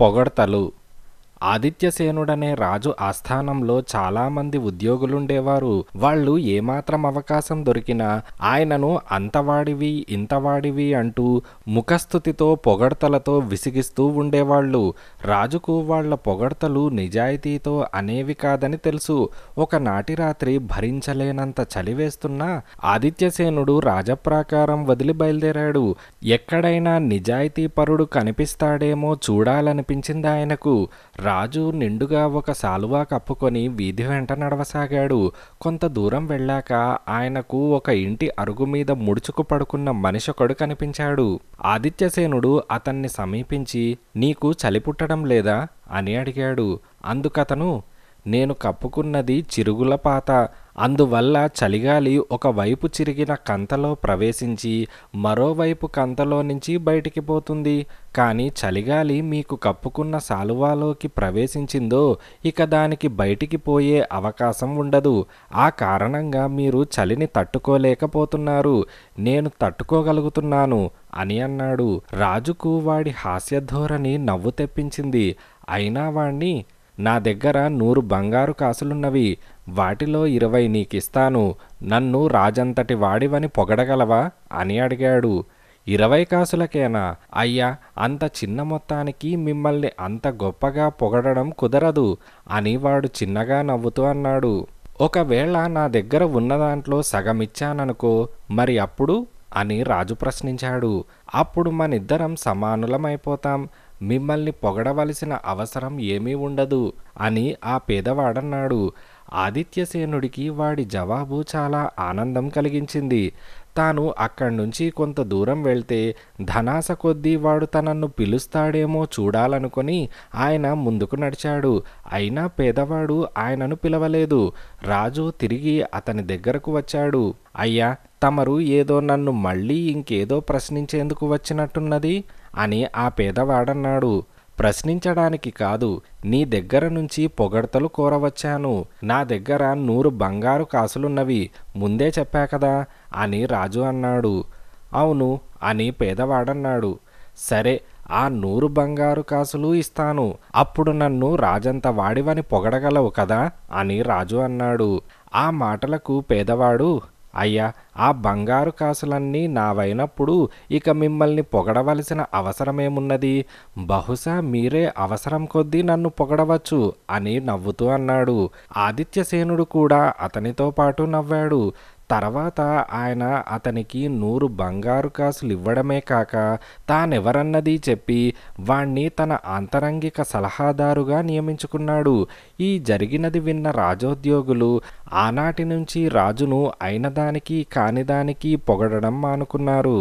పొగడ్తలు ఆదిత్యసేనుడనే రాజు ఆస్థానంలో చాలామంది ఉద్యోగులుండేవారు వాళ్ళు ఏమాత్రం అవకాశం దొరికినా ఆయనను అంతవాడివి ఇంతవాడివి అంటూ ముఖస్థుతితో పొగడ్తలతో విసిగిస్తూ ఉండేవాళ్ళు రాజుకు వాళ్ల పొగడ్తలు నిజాయితీతో అనేవి కాదని తెలుసు ఒకనాటి రాత్రి భరించలేనంత చలివేస్తున్నా ఆదిత్యసేనుడు రాజప్రాకారం వదిలి బయలుదేరాడు ఎక్కడైనా నిజాయితీపరుడు కనిపిస్తాడేమో చూడాలనిపించింది ఆయనకు రాజు నిండుగా ఒక సాలువా కప్పుకొని వీధి వెంట నడవసాగాడు కొంత దూరం వెళ్ళాక ఆయనకు ఒక ఇంటి అరుగు మీద ముడుచుకు పడుకున్న ఒకడు కనిపించాడు ఆదిత్యసేనుడు అతన్ని సమీపించి నీకు చలిపుట్టడం లేదా అని అడిగాడు అందుకతను నేను కప్పుకున్నది చిరుగుల పాత అందువల్ల చలిగాలి ఒకవైపు చిరిగిన కంతలో ప్రవేశించి మరోవైపు కంతలో నుంచి బయటికి పోతుంది కానీ చలిగాలి మీకు కప్పుకున్న శాలువాలోకి ప్రవేశించిందో ఇక దానికి బయటికి పోయే అవకాశం ఉండదు ఆ కారణంగా మీరు చలిని తట్టుకోలేకపోతున్నారు నేను తట్టుకోగలుగుతున్నాను అని అన్నాడు రాజుకు వాడి హాస్యధోరణి నవ్వు తెప్పించింది అయినా వాణ్ణి నా దగ్గర నూరు బంగారు కాసులున్నవి వాటిలో ఇరవై నీకిస్తాను నన్ను రాజంతటి వాడివని పొగడగలవా అని అడిగాడు ఇరవై కాసులకేనా అయ్యా అంత చిన్న మొత్తానికి మిమ్మల్ని అంత గొప్పగా పొగడడం కుదరదు అని వాడు చిన్నగా నవ్వుతూ అన్నాడు ఒకవేళ నా దగ్గర ఉన్న దాంట్లో సగమిచ్చాననుకో మరి అప్పుడు అని రాజు ప్రశ్నించాడు అప్పుడు మనిద్దరం సమానులమైపోతాం మిమ్మల్ని పొగడవలసిన అవసరం ఏమీ ఉండదు అని ఆ పేదవాడన్నాడు ఆదిత్యసేనుడికి వాడి జవాబు చాలా ఆనందం కలిగించింది తాను అక్కడి నుంచి కొంత దూరం వెళ్తే ధనాస కొద్దీ వాడు తనను పిలుస్తాడేమో చూడాలనుకుని ఆయన ముందుకు నడిచాడు అయినా పేదవాడు ఆయనను పిలవలేదు రాజు తిరిగి అతని దగ్గరకు వచ్చాడు అయ్యా తమరు ఏదో నన్ను మళ్ళీ ఇంకేదో ప్రశ్నించేందుకు వచ్చినట్టున్నది అని ఆ పేదవాడన్నాడు ప్రశ్నించడానికి కాదు నీ దగ్గర నుంచి పొగడ్తలు కోరవచ్చాను నా దగ్గర నూరు బంగారు కాసులున్నవి ముందే చెప్పా కదా అని రాజు అన్నాడు అవును అని పేదవాడన్నాడు సరే ఆ నూరు బంగారు కాసులు ఇస్తాను అప్పుడు నన్ను రాజంత వాడివని పొగడగలవు కదా అని రాజు అన్నాడు ఆ మాటలకు పేదవాడు అయ్యా ఆ బంగారు కాసులన్నీ నావైనప్పుడు ఇక మిమ్మల్ని పొగడవలసిన అవసరమేమున్నది బహుశా మీరే అవసరం కొద్దీ నన్ను పొగడవచ్చు అని నవ్వుతూ అన్నాడు ఆదిత్యసేనుడు కూడా అతనితో పాటు నవ్వాడు తర్వాత ఆయన అతనికి నూరు బంగారు కాసులు ఇవ్వడమే కాక తానెవరన్నది చెప్పి వాణ్ణి తన ఆంతరంగిక సలహాదారుగా నియమించుకున్నాడు ఈ జరిగినది విన్న రాజోద్యోగులు ఆనాటి నుంచి రాజును అయినదానికి కానిదానికి పొగడడం మానుకున్నారు